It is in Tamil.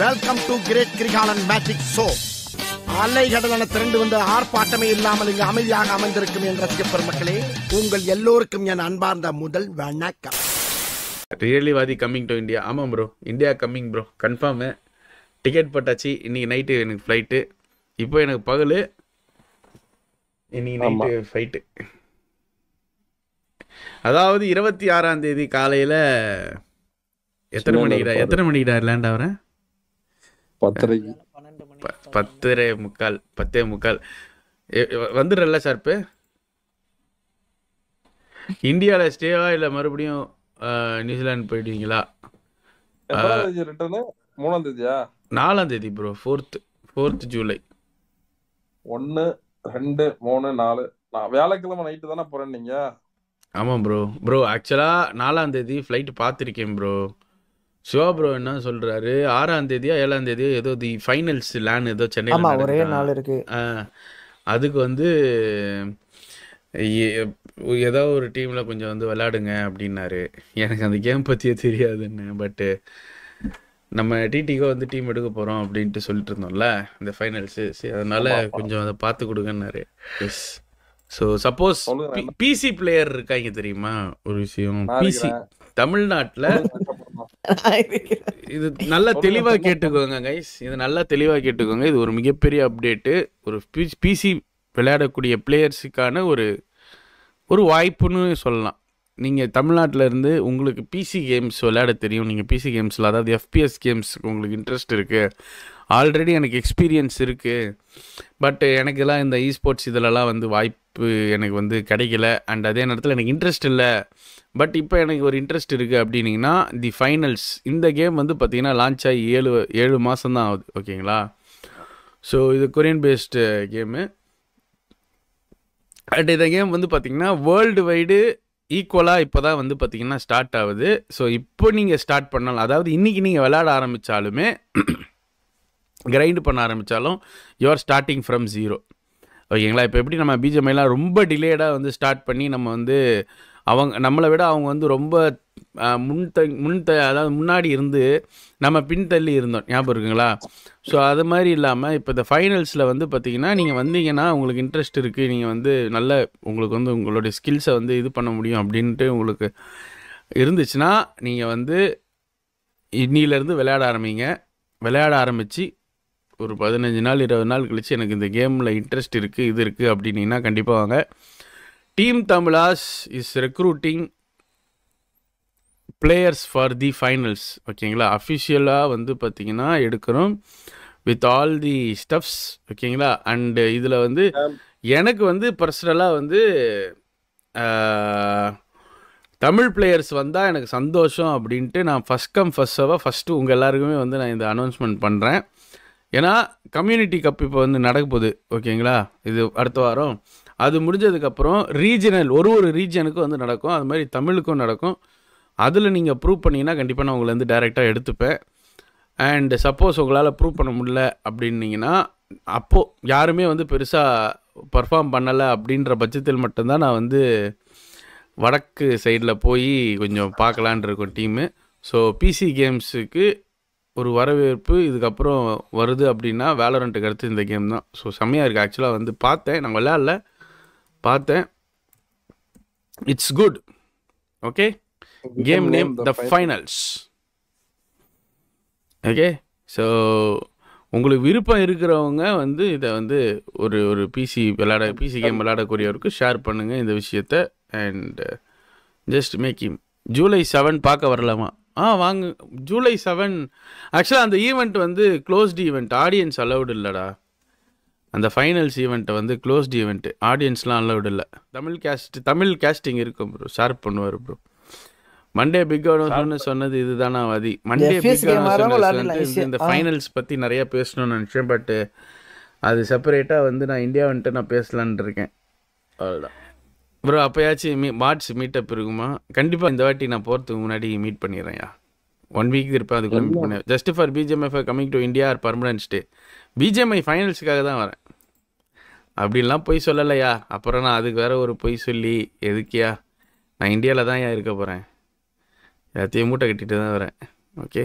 welcome to great Kirikalan magic show அலைகடலான திரண்டு வந்து ஆர்ப்பாட்டமே இல்லாமல் இங்கு அமைதியாக அமைந்திருக்கும் என்ற சிப்பர் மக்களே உங்கள் எல்லோருக்கும் என் அன்பார்ந்த முதல் வணக்கம் ரியலி வாதி கம்மிங் டு இந்தியா ஆமாம் bro India coming bro confirm ticket போட்டாச்சு இன்னைக்கு நைட்டு எனக்கு ஃப்ளைட்டு இப்போ எனக்கு பகல் இன்னைக்கு நைட்டு ஃப்ளைட்டு அதாவது இருபத்தி ஆறாம் தேதி காலையில் எத்தனை மணிக்கிட்டா எத்தனை மணிக்கிட்டா லேண்ட் ஆகிறேன் பத்தரைக்கு பத்தரை முக்கால் பத்தே முக்கால் வந்துடுறல ஷார்ப்பு இந்தியாவில் ஸ்டேவா இல்லை மறுபடியும் நியூசிலாந்து போயிடுவீங்களா மூணாம் தேதியா நாலாம் தேதி ப்ரோ ஃபோர்த்து ஃபோர்த் ஜூலை ஒன்று ரெண்டு மூணு நாலு நான் வியாழக்கிழமை நைட்டு தானே போகிறேன் நீங்கள் ஆமாம் ப்ரோ ப்ரோ ஆக்சுவலாக நாலாம் தேதி ஃப்ளைட் பார்த்துருக்கேன் ப்ரோ சிவா ப்ரோ என்ன சொல்றாரு ஆறாம் தேதியா ஏழாம் தேதியா ஏதோ தி ஃபைனல்ஸ் லேன் ஏதோ சென்னை ஒரே நாள் இருக்கு அதுக்கு வந்து ஏதோ ஒரு டீம்ல கொஞ்சம் வந்து விளையாடுங்க அப்படின்னாரு எனக்கு அந்த கேம் பத்தியே தெரியாதுன்னு பட்டு நம்ம டிடிக்கோ வந்து டீம் எடுக்க போறோம் அப்படின்ட்டு சொல்லிட்டு இருந்தோம்ல இந்த ஃபைனல்ஸ் அதனால கொஞ்சம் அதை பார்த்து கொடுங்கன்னாரு yes so suppose PC player இருக்காங்க தெரியுமா ஒரு விஷயம் பிசி தமிழ்நாட்டில் இது நல்லா தெளிவாக கேட்டுக்கோங்க கைஸ் இது நல்லா தெளிவாக கேட்டுக்கோங்க இது ஒரு மிகப்பெரிய அப்டேட்டு ஒரு பிசி விளையாடக்கூடிய பிளேயர்ஸுக்கான ஒரு ஒரு வாய்ப்புன்னு சொல்லலாம் நீங்கள் தமிழ்நாட்டில் இருந்து உங்களுக்கு பிசி கேம்ஸ் விளையாட தெரியும் நீங்கள் பிசி கேம்ஸில் அதாவது எஃபிஎஸ் கேம்ஸுக்கு உங்களுக்கு இன்ட்ரெஸ்ட் இருக்குது ஆல்ரெடி எனக்கு எக்ஸ்பீரியன்ஸ் இருக்குது பட் எனக்கெல்லாம் இந்த இஸ்போர்ட்ஸ் ஸ்போர்ட்ஸ் இதிலலாம் வந்து வாய்ப்பு எனக்கு வந்து கிடைக்கல அண்ட் அதே நேரத்தில் எனக்கு இன்ட்ரெஸ்ட் இல்லை பட் இப்போ எனக்கு ஒரு இன்ட்ரெஸ்ட் இருக்குது அப்படின்னிங்கன்னா தி ஃபைனல்ஸ் இந்த கேம் வந்து பார்த்திங்கன்னா லான்ச் ஆகி ஏழு ஏழு மாதம் தான் ஆகுது ஓகேங்களா ஸோ இது கொரியன் பேஸ்டு கேமு அண்ட் இந்த கேம் வந்து பார்த்திங்கன்னா வேர்ல்டு வைடு ஈக்குவலாக இப்போ தான் வந்து பார்த்திங்கன்னா ஸ்டார்ட் ஆகுது ஸோ இப்போ நீங்கள் ஸ்டார்ட் பண்ணலாம் அதாவது இன்றைக்கி நீங்கள் விளையாட ஆரம்பித்தாலுமே கிரைண்டு பண்ண ஆரம்பித்தாலும் யூஆர் ஸ்டார்டிங் ஃப்ரம் ஜீரோ ஓகேங்களா இப்போ எப்படி நம்ம பிஜிஎம்ஐலாம் ரொம்ப டிலேடாக வந்து ஸ்டார்ட் பண்ணி நம்ம வந்து அவங்க நம்மளை விட அவங்க வந்து ரொம்ப முன் த முன் த அதாவது முன்னாடி இருந்து நம்ம பின்தள்ளி இருந்தோம் ஞாபகம் இருக்குங்களா ஸோ அது மாதிரி இல்லாமல் இப்போ இந்த ஃபைனல்ஸில் வந்து பார்த்திங்கன்னா நீங்கள் வந்தீங்கன்னா உங்களுக்கு இன்ட்ரெஸ்ட் இருக்குது நீங்கள் வந்து நல்ல உங்களுக்கு வந்து உங்களுடைய ஸ்கில்ஸை வந்து இது பண்ண முடியும் அப்படின்ட்டு உங்களுக்கு இருந்துச்சுன்னா நீங்கள் வந்து இன்னிலேருந்து விளையாட ஆரம்பிங்க விளையாட ஆரம்பித்து ஒரு பதினஞ்சு நாள் இருபது நாள் கழித்து எனக்கு இந்த கேமில் இன்ட்ரெஸ்ட் இருக்குது இது இருக்குது அப்படின்னீங்கன்னா கண்டிப்பாக வாங்க team Tamilas is recruiting players for the finals ஓகேங்களா அஃபிஷியலாக வந்து பார்த்திங்கன்னா எடுக்கிறோம் வித் ஆல் தி ஸ்டப்ஸ் ஓகேங்களா அண்டு இதில் வந்து எனக்கு வந்து பர்சனலாக வந்து தமிழ் பிளேயர்ஸ் வந்தால் எனக்கு சந்தோஷம் அப்படின்ட்டு நான் ஃபஸ்ட் கம் ஃபஸ்ட் சவாக ஃபஸ்ட்டு உங்கள் எல்லாருக்குமே வந்து நான் இந்த அனௌன்ஸ்மெண்ட் பண்ணுறேன் ஏன்னா கம்யூனிட்டி கப் இப்போ வந்து நடக்க போகுது ஓகேங்களா இது அடுத்த வாரம் அது முடிஞ்சதுக்கப்புறம் ரீஜனல் ஒரு ஒரு ரீஜனுக்கும் வந்து நடக்கும் அது மாதிரி தமிழுக்கும் நடக்கும் அதில் நீங்கள் ப்ரூவ் பண்ணிங்கன்னா கண்டிப்பாக நான் உங்களை வந்து டைரெக்டாக எடுத்துப்பேன் அண்டு சப்போஸ் உங்களால் ப்ரூவ் பண்ண முடியல அப்படின்னீங்கன்னா அப்போது யாருமே வந்து பெருசாக பர்ஃபார்ம் பண்ணலை அப்படின்ற பட்சத்தில் மட்டும்தான் நான் வந்து வடக்கு சைடில் போய் கொஞ்சம் பார்க்கலான் இருக்கும் டீமு ஸோ பிசி கேம்ஸுக்கு ஒரு வரவேற்பு இதுக்கப்புறம் வருது அப்படின்னா வேலரண்ட்டுக்கு அடுத்து இந்த கேம் தான் ஸோ செம்மையாக இருக்குது ஆக்சுவலாக வந்து பார்த்தேன் நான் விளையாடல பார்த்தேன் it's good okay game name the finals okay so உங்களுக்கு விருப்பம் இருக்கிறவங்க வந்து இதை வந்து ஒரு ஒரு பிசி விளாட பிசி கேம் விளாடக்கூடியவருக்கு ஷேர் பண்ணுங்கள் இந்த விஷயத்த and just make em July seven பார்க்க வரலாமா ஆ வாங்க ஜூலை செவன் ஆக்சுவலாக அந்த ஈவெண்ட் வந்து க்ளோஸ்ட் ஈவெண்ட் ஆடியன்ஸ் அலௌடு இல்லைடா அந்த ஃபைனல்ஸ் ஈவெண்ட்டை வந்து க்ளோஸ்ட் ஈவெண்ட்டு ஆடியன்ஸ்லாம் அலௌடு இல்லை தமிழ் கேஸ்ட் தமிழ் கேஸ்டிங் இருக்கும் ப்ரோ ஷேர் பண்ணுவார் ப்ரோ மண்டே பிக் சொன்ன சொன்னது இதுதானா வதி மண்டே பிக் இந்த ஃபைனல்ஸ் பற்றி நிறைய பேசணும்னு நினச்சேன் பட் அது செப்பரேட்டாக வந்து நான் இந்தியா வந்துட்டு நான் பேசலான் இருக்கேன் அவ்வளோதான் ப்ரோ அப்போயாச்சும் மீ மார்ச் மீட்டப் இருக்குமா கண்டிப்பாக இந்த வாட்டி நான் போகிறதுக்கு முன்னாடி மீட் பண்ணிடுறேன்யா ஒன் வீக் இருப்பேன் அதுக்கு மீட் பண்ண just for BGMF coming to India or permanent stay BGMI ஃபைனல்ஸுக்காக தான் வரேன் அப்படிலாம் பொய் சொல்லலையா அப்புறம் நான் அதுக்கு வேறு ஒரு பொய் சொல்லி எதுக்கியா நான் இந்தியாவில் தான் ஏன் இருக்க போகிறேன் எல்லாத்தையும் மூட்டை கட்டிட்டு தான் வரேன் ஓகே